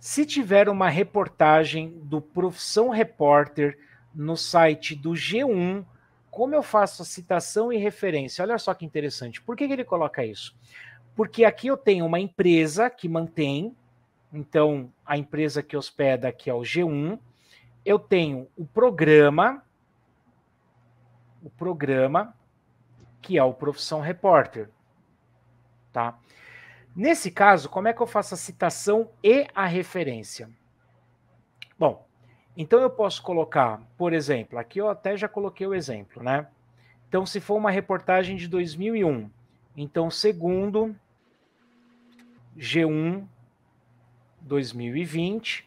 Se tiver uma reportagem do Profissão Repórter no site do G1, como eu faço a citação e referência? Olha só que interessante. Por que, que ele coloca isso? Porque aqui eu tenho uma empresa que mantém, então a empresa que hospeda aqui é o G1, eu tenho o programa, o programa que é o Profissão Repórter, tá? Nesse caso, como é que eu faço a citação e a referência? Bom, então eu posso colocar, por exemplo, aqui eu até já coloquei o exemplo, né? Então, se for uma reportagem de 2001, então segundo G1 2020,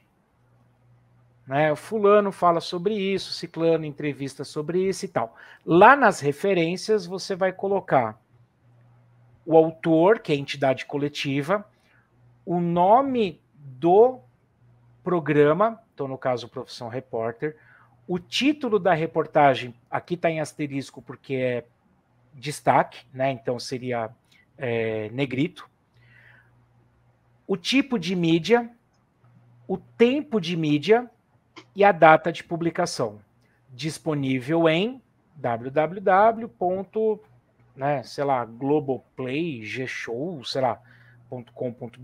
né? Fulano fala sobre isso, Ciclano entrevista sobre isso e tal. Lá nas referências você vai colocar o autor, que é a entidade coletiva, o nome do programa, então no caso Profissão Repórter, o título da reportagem, aqui está em asterisco porque é destaque, né? Então seria é, negrito. O tipo de mídia, o tempo de mídia e a data de publicação. Disponível em www né, sei lá, Globoplay, G-Show, sei lá, .com.br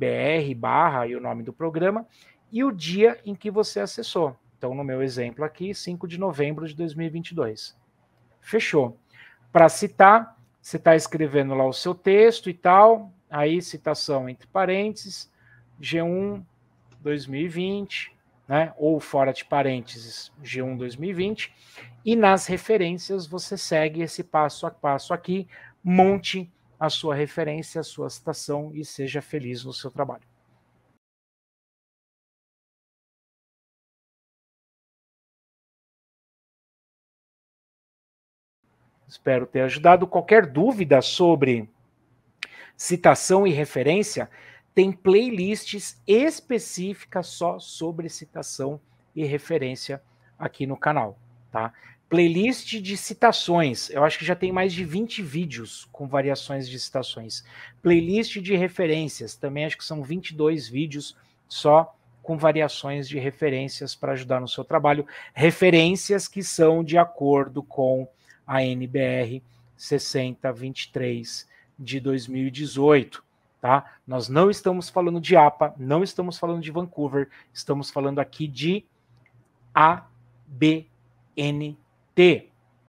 barra e o nome do programa, e o dia em que você acessou. Então, no meu exemplo aqui, 5 de novembro de 2022. Fechou. Para citar, você está escrevendo lá o seu texto e tal, aí citação entre parênteses, G1 2020, né? Ou fora de parênteses, G1 2020. E nas referências você segue esse passo a passo aqui, monte a sua referência, a sua citação e seja feliz no seu trabalho. Espero ter ajudado. Qualquer dúvida sobre citação e referência, tem playlists específicas só sobre citação e referência aqui no canal, tá? Playlist de citações, eu acho que já tem mais de 20 vídeos com variações de citações. Playlist de referências, também acho que são 22 vídeos só com variações de referências para ajudar no seu trabalho. Referências que são de acordo com a NBR 6023 de 2018 tá? Nós não estamos falando de APA, não estamos falando de Vancouver, estamos falando aqui de ABNT,